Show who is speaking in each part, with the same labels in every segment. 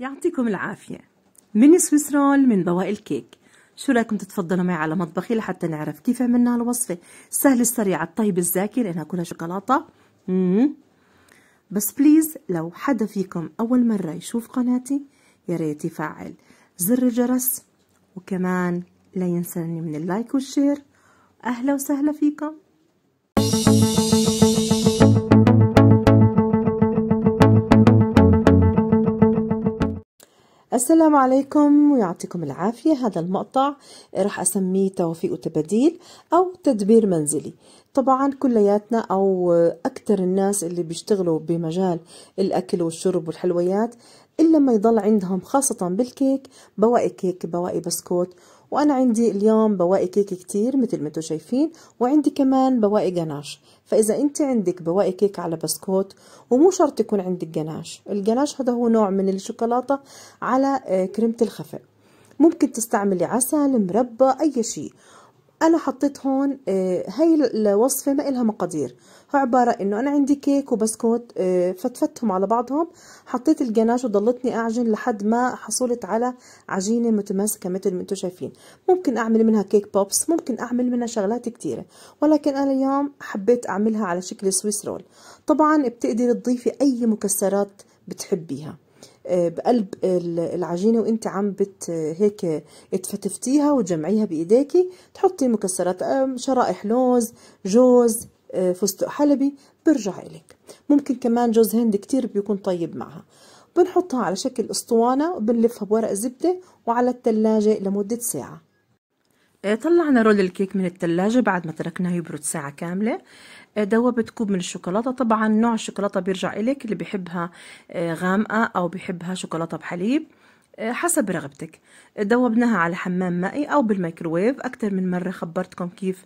Speaker 1: يعطيكم العافية من سويس من بواقي الكيك شو رايكم تتفضلوا معي على مطبخي لحتى نعرف كيف عملنا الوصفة سهل السريع الطيب الزاكي لأنها كلها شوكولاتة بس بليز لو حدا فيكم أول مرة يشوف قناتي يا ريت يفعل زر الجرس وكمان لا ينسى من اللايك والشير أهلا وسهلا فيكم السلام عليكم ويعطيكم العافية هذا المقطع رح أسميه توفيق وتبديل أو تدبير منزلي طبعا كلياتنا أو أكثر الناس اللي بيشتغلوا بمجال الأكل والشرب والحلويات إلا ما يضل عندهم خاصة بالكيك بواقي كيك بواقي بسكوت وأنا عندي اليوم بواقي كيك كتير مثل ما انتم شايفين وعندي كمان بواقي جناش فإذا أنت عندك بواقي كيك على بسكوت ومو شرط يكون عندك جناش الجناش هذا هو نوع من الشوكولاتة على آه، كريمة الخفق ممكن تستعملي عسل مربى أي شيء انا حطيت هون آه، هاي الوصفة ما إلها مقادير هو عبارة انه انا عندي كيك وبسكوت آه، فتفتهم على بعضهم حطيت الجناش وضلتني اعجن لحد ما حصلت على عجينة متماسكة مثل ما انتم شايفين ممكن اعمل منها كيك بوبس ممكن اعمل منها شغلات كتيرة ولكن انا اليوم حبيت اعملها على شكل سويس رول طبعا بتقدري تضيفي اي مكسرات بتحبيها بقلب العجينة وانت عم بت هيك تفتفتيها وتجمعيها بايديكي تحطي مكسرات شرائح لوز جوز آه، فستق حلبي برجع لك ممكن كمان جوز هند كتير بيكون طيب معها بنحطها على شكل اسطوانة وبنلفها بورق زبدة وعلى التلاجة لمدة ساعة إيه، طلعنا رول الكيك من التلاجة بعد ما تركناه يبرد ساعة كاملة إيه، دوبت كوب من الشوكولاتة طبعا نوع الشوكولاتة بيرجع إلك اللي بيحبها إيه، غامقة أو بيحبها شوكولاتة بحليب حسب رغبتك دوبناها على حمام مائي أو بالميكروويف أكتر من مرة خبرتكم كيف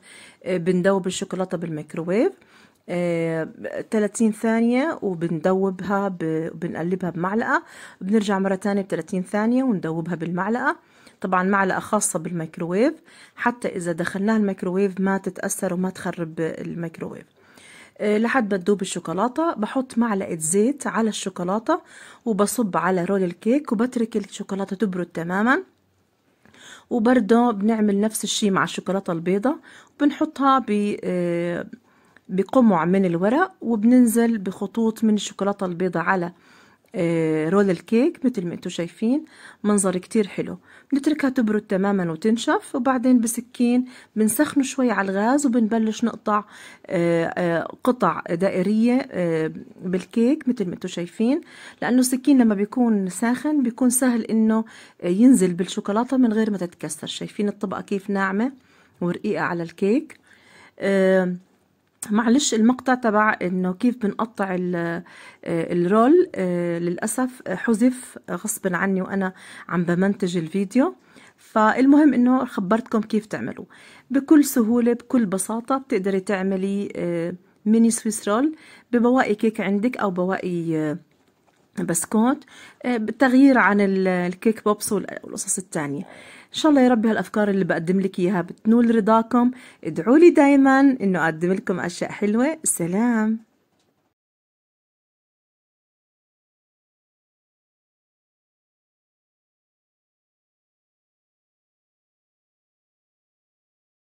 Speaker 1: بندوب الشوكولاتة بالميكروويف 30 آه، ثانية وبندوبها بنقلبها بمعلقة بنرجع مرة تانية 30 ثانية وندوبها بالمعلقة طبعا معلقة خاصة بالميكروويف حتى إذا دخلناها الميكروويف ما تتأثر وما تخرب الميكروويف آه، لحد ما تدوب الشوكولاتة بحط معلقة زيت على الشوكولاتة وبصب على رول الكيك وبترك الشوكولاتة تبرد تماماً وبرضه بنعمل نفس الشي مع الشوكولاتة البيضة وبنحطها ب آه، بقمع من الورق وبننزل بخطوط من الشوكولاتة البيضة على آه، رول الكيك مثل ما انتم شايفين منظر كتير حلو بنتركها تبرد تماما وتنشف وبعدين بسكين بنسخنه شوي على الغاز وبنبلش نقطع آه، آه، قطع دائرية بالكيك مثل ما انتم شايفين لانه السكين لما بيكون ساخن بيكون سهل انه ينزل بالشوكولاتة من غير ما تتكسر شايفين الطبقة كيف ناعمة ورقيقة على الكيك معلش المقطع تبع انه كيف بنقطع آه، الرول آه، للاسف حذف غصب عني وانا عم بمنتج الفيديو فالمهم انه خبرتكم كيف تعملوا بكل سهوله بكل بساطه بتقدري تعملي آه، ميني سويس رول ببواقي كيك عندك او بواقي بسكوت آه، بالتغيير عن الكيك بوبس والقصص التانية ان شاء الله يا رب هالافكار اللي بقدم لك اياها بتنول رضاكم ادعوا لي دايما انه اقدم لكم اشياء حلوة سلام